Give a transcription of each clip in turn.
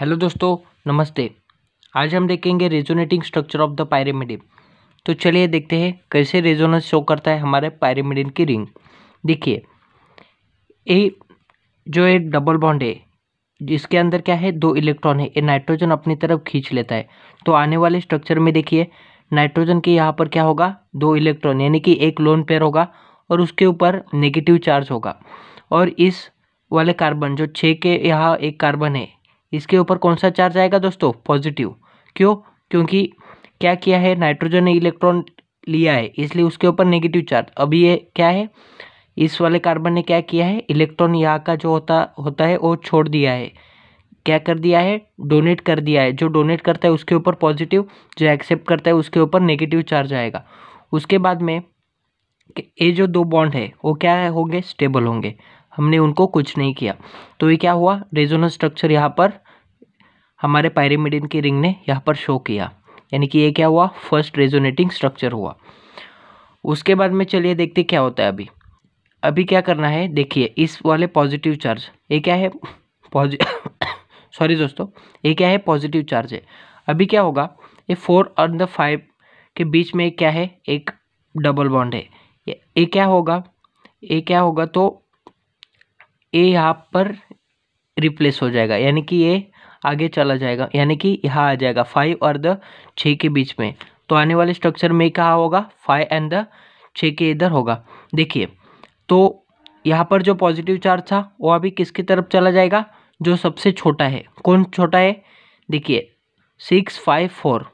hello दोस्तों नमस्ते आज हम देखेंगे resonating structure of the pyrimidine तो चलिए देखते हैं कैसे रेजोनेंस शो करता है हमारे पायरेमिडिन की रिंग देखिए ये जो एक डबल बॉन्ड है जिसके अंदर क्या है दो इलेक्ट्रॉन है ये नाइट्रोजन अपनी तरफ खींच लेता है तो आने वाले स्ट्रक्चर में देखिए नाइट्रोजन के यहाँ पर क्या होगा दो इलेक्ट्रॉन यानी कि एक लोन पेयर होगा और उसके ऊपर नेगेटिव चार्ज होगा और इस वाले कार्बन जो छः के यहाँ एक कार्बन है इसके ऊपर कौन सा चार्ज आएगा दोस्तों पॉजिटिव क्यों क्योंकि क्या किया है नाइट्रोजन ने इलेक्ट्रॉन लिया है इसलिए उसके ऊपर नेगेटिव चार्ज अभी ये क्या है इस वाले कार्बन ने क्या किया है इलेक्ट्रॉन यहाँ का जो होता होता है वो छोड़ दिया है क्या कर दिया है डोनेट कर दिया है जो डोनेट करता है उसके ऊपर पॉजिटिव जो एक्सेप्ट करता है उसके ऊपर नेगेटिव चार्ज आएगा उसके बाद में ये जो दो बॉन्ड है वो क्या होंगे स्टेबल होंगे हमने उनको कुछ नहीं किया तो ये क्या हुआ रेजोनल स्ट्रक्चर यहाँ पर हमारे पायरेमिडिन की रिंग ने यहाँ पर शो किया यानी कि ये क्या हुआ फर्स्ट रेजोनेटिंग स्ट्रक्चर हुआ उसके बाद में चलिए देखते क्या होता है अभी अभी क्या करना है देखिए इस वाले पॉजिटिव चार्ज ये क्या है पॉजि सॉरी दोस्तों ये क्या है पॉजिटिव चार्ज है अभी क्या होगा ये फोर और द फाइव के बीच में क्या है एक डबल बॉन्ड है ये क्या होगा ये क्या होगा तो ये यहाँ पर रिप्लेस हो जाएगा यानी कि ये आगे चला जाएगा यानी कि यहाँ आ जाएगा फाइव और द छ के बीच में तो आने वाले स्ट्रक्चर में कहा होगा फाइव एंड द छ के इधर होगा देखिए तो यहाँ पर जो पॉजिटिव चार्ज था वो अभी किसकी तरफ चला जाएगा जो सबसे छोटा है कौन छोटा है देखिए six five four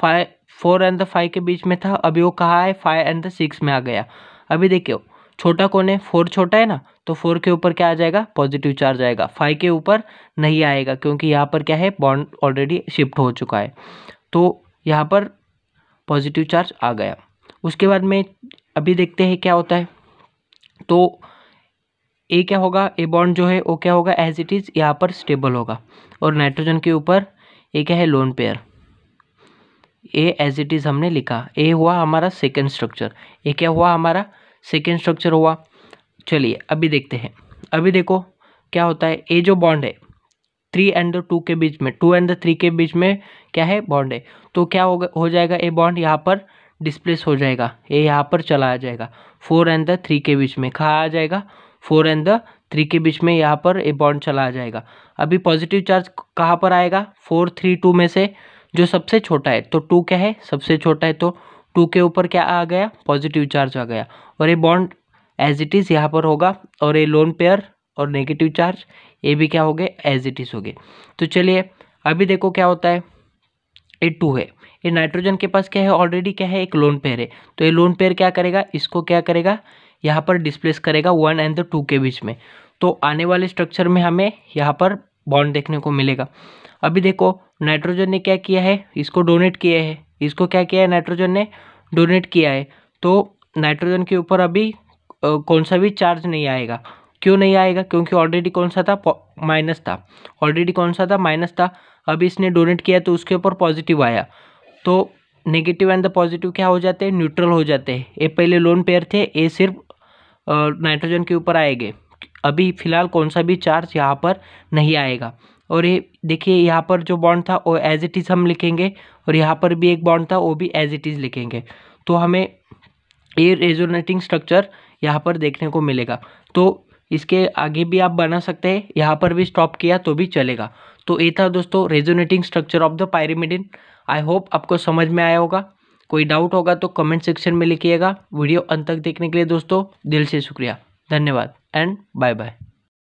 five four and the five के बीच में था अभी वो कहाँ है फाइव एंड द सिक्स में आ गया अभी देखियो छोटा कौन है फोर छोटा है ना तो फोर के ऊपर क्या आ जाएगा पॉजिटिव चार्ज आएगा फाइव के ऊपर नहीं आएगा क्योंकि यहाँ पर क्या है बॉन्ड ऑलरेडी शिफ्ट हो चुका है तो यहाँ पर पॉजिटिव चार्ज आ गया उसके बाद में अभी देखते हैं क्या होता है तो ए क्या होगा ए बॉन्ड जो है वो क्या होगा एज इट इज़ यहाँ पर स्टेबल होगा और नाइट्रोजन के ऊपर ये क्या है lone pair A as it is हमने लिखा ए हुआ हमारा सेकेंड स्ट्रक्चर ए क्या हुआ हमारा सेकेंड स्ट्रक्चर हुआ चलिए अभी देखते हैं अभी देखो क्या होता है ये जो बॉन्ड है थ्री एंड टू के बीच में टू एंड थ्री के बीच में क्या है बॉन्ड है तो क्या होगा हो जाएगा ये बॉन्ड यहाँ पर डिस्प्लेस हो जाएगा ये यहाँ पर चला आ जाएगा फोर एंड द थ्री के बीच में कहाँ आ जाएगा फोर एंड द थ्री के बीच में यहाँ पर ये बॉन्ड चला आ जाएगा अभी पॉजिटिव चार्ज कहाँ पर आएगा फोर थ्री टू में से जो सबसे छोटा है तो टू क्या है सबसे छोटा है तो टू के ऊपर क्या आ गया पॉजिटिव चार्ज आ गया और ये बॉन्ड एज इट इज़ यहाँ पर होगा और ये लोन पेयर और नेगेटिव चार्ज ये भी क्या हो गए एज इट इज़ हो गए तो चलिए अभी देखो क्या होता है ये टू है ये नाइट्रोजन के पास क्या है ऑलरेडी क्या है एक लोन पेयर है तो ये लोन पेयर क्या करेगा इसको क्या करेगा यहाँ पर डिस्प्लेस करेगा वन एंड द टू के बीच में तो आने वाले स्ट्रक्चर में हमें यहाँ पर बॉन्ड देखने को मिलेगा अभी देखो नाइट्रोजन ने क्या किया है इसको डोनेट किया है इसको क्या किया है नाइट्रोजन ने डोनेट किया है तो नाइट्रोजन के ऊपर अभी कौन सा भी चार्ज नहीं आएगा क्यों नहीं आएगा क्योंकि ऑलरेडी कौन सा था माइनस था ऑलरेडी कौन सा था माइनस था अभी इसने डोनेट किया तो उसके ऊपर पॉजिटिव आया तो नेगेटिव एंड द पॉजिटिव क्या हो जाते हैं न्यूट्रल हो जाते हैं ये पहले लोन पेयर थे ये सिर्फ नाइट्रोजन के ऊपर आएंगे अभी फ़िलहाल कौन सा भी चार्ज यहाँ पर नहीं आएगा और ये देखिए यहाँ पर जो बॉन्ड था वो एज इट इज़ हम लिखेंगे और यहाँ पर भी एक बॉन्ड था वो भी एज इट इज़ लिखेंगे तो हमें ये रेजोनेटिंग स्ट्रक्चर यहाँ पर देखने को मिलेगा तो इसके आगे भी आप बना सकते हैं यहाँ पर भी स्टॉप किया तो भी चलेगा तो ये था दोस्तों resonating structure of the pyrimidine I hope आपको समझ में आया होगा कोई डाउट होगा तो कमेंट सेक्शन में लिखिएगा वीडियो अंत तक देखने के लिए दोस्तों दिल से शुक्रिया धन्यवाद एंड बाय बाय